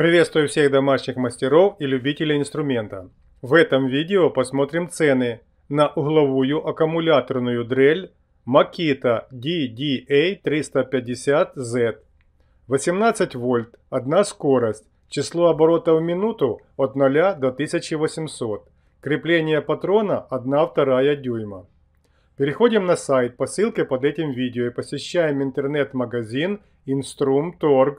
Приветствую всех домашних мастеров и любителей инструмента. В этом видео посмотрим цены на угловую аккумуляторную дрель Makita DDA350Z. 18 вольт, одна скорость, число оборотов в минуту от 0 до 1800. Крепление патрона 1-2 дюйма. Переходим на сайт по ссылке под этим видео и посещаем интернет-магазин instrum.org